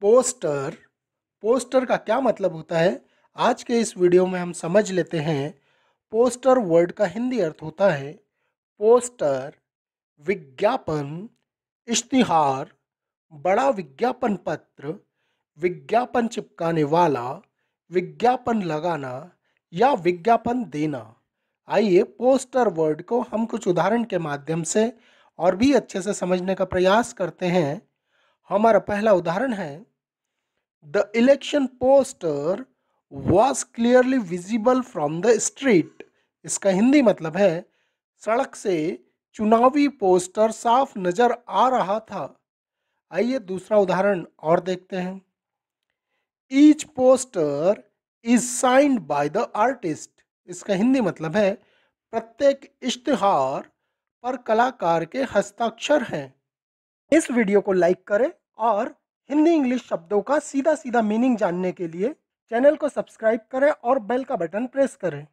poster poster का क्या मतलब होता है आज के इस वीडियो में हम समझ लेते हैं पोस्टर वर्ड का हिंदी अर्थ होता है पोस्टर विज्ञापन इश्तिहार बड़ा विज्ञापन पत्र विज्ञापन चिपकाने वाला विज्ञापन लगाना या विज्ञापन देना आइए पोस्टर वर्ड को हम कुछ उदाहरण के माध्यम से और भी अच्छे से समझने का प्रयास करते हैं हमारा पहला उदाहरण है the election poster was clearly visible from the street इसका हिंदी मतलब है सड़क से चुनावी पोस्टर साफ नजर आ रहा था आइए दूसरा उदाहरण और देखते हैं each poster is signed by the artist इसका हिंदी मतलब है प्रत्येक इश्तहार पर कलाकार के हस्ताक्षर हैं इस वीडियो को लाइक करें और हिंदी इंग्लिश शब्दों का सीधा सीधा मीनिंग जानने के लिए चैनल को सब्सक्राइब करें और बेल का बटन प्रेस करें